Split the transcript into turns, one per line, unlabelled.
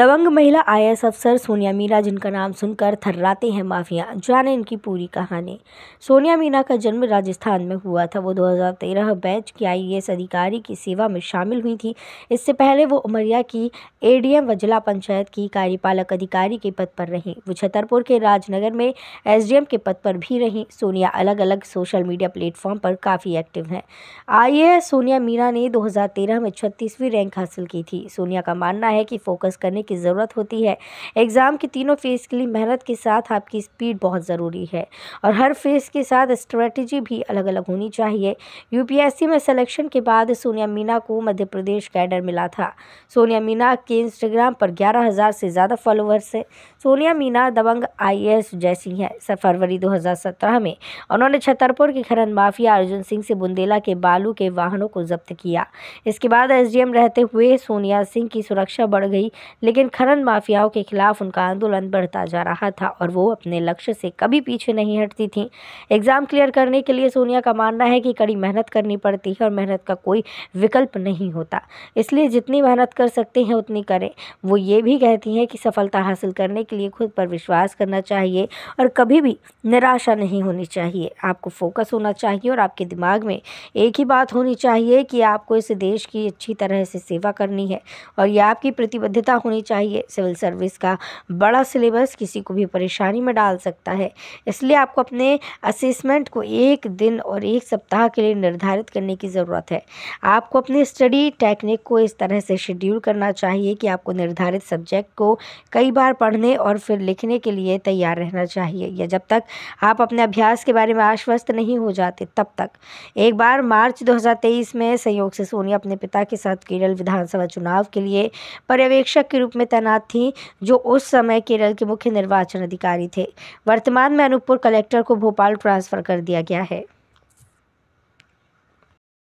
दबंग महिला आई अफसर सोनिया मीना जिनका नाम सुनकर थर्राते हैं माफिया जाने इनकी पूरी कहानी सोनिया मीना का जन्म राजस्थान में हुआ था वो 2013 बैच की आईएएस अधिकारी की सेवा में शामिल हुई थी इससे पहले वो उमरिया की एडीएम व जिला पंचायत की कार्यपालक अधिकारी के पद पर रहीं वो छतरपुर के राजनगर में एम के पद पर भी रहीं सोनिया अलग अलग सोशल मीडिया प्लेटफॉर्म पर काफ़ी एक्टिव हैं आई सोनिया मीना ने दो में छत्तीसवीं रैंक हासिल की थी सोनिया का मानना है कि फोकस करने करने की ज़रूरत होती है एग्ज़ाम की तीनों फेज़ के लिए मेहनत के साथ आपकी स्पीड बहुत ज़रूरी है और हर फेज़ के साथ स्ट्रेटजी भी अलग अलग होनी चाहिए यूपीएससी में सिलेक्शन के बाद सोनिया मीना को मध्य प्रदेश कैडर मिला था सोनिया मीना के इंस्टाग्राम पर ग्यारह से ज़्यादा फॉलोअर्स हैं सोनिया मीना दबंग आई जैसी हैं फरवरी दो में उन्होंने छतरपुर के खनन माफिया अर्जुन सिंह से बुंदेला के बालू के वाहनों को जब्त किया इसके बाद एसडीएम रहते हुए सोनिया सिंह की सुरक्षा बढ़ गई लेकिन खनन माफियाओं के खिलाफ उनका आंदोलन बढ़ता जा रहा था और वो अपने लक्ष्य से कभी पीछे नहीं हटती थी एग्ज़ाम क्लियर करने के लिए सोनिया का मानना है कि कड़ी मेहनत करनी पड़ती है और मेहनत का कोई विकल्प नहीं होता इसलिए जितनी मेहनत कर सकते हैं उतनी करें वो ये भी कहती हैं कि सफलता हासिल करने के लिए खुद पर विश्वास करना चाहिए और कभी भी निराशा नहीं होनी चाहिए आपको फोकस होना चाहिए और आपके दिमाग में एक ही बात होनी चाहिए कि आपको इस देश की अच्छी तरह से सेवा करनी है और यह आपकी प्रतिबद्धता होनी होनी चाहिए सिविल सर्विस का बड़ा सिलेबस किसी को भी परेशानी में डाल सकता है इसलिए आपको अपने असेसमेंट को एक दिन और एक सप्ताह के लिए निर्धारित करने की ज़रूरत है आपको अपने स्टडी टेक्निक को इस तरह से शेड्यूल करना चाहिए कि आपको निर्धारित सब्जेक्ट को कई बार पढ़ने और फिर लिखने के लिए तैयार रहना चाहिए या जब तक आप अपने अभ्यास के बारे में आश्वस्त नहीं हो जाते तब तक एक बार मार्च 2023 में संयोग से सोनिया अपने पिता के साथ केरल विधानसभा चुनाव के लिए पर्यवेक्षक के रूप में तैनात थी जो उस समय केरल के मुख्य निर्वाचन अधिकारी थे वर्तमान में अनूपपुर कलेक्टर को भोपाल ट्रांसफ़र कर दिया गया है